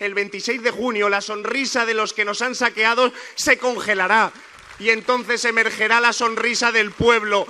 El 26 de junio la sonrisa de los que nos han saqueado se congelará y entonces emergerá la sonrisa del pueblo.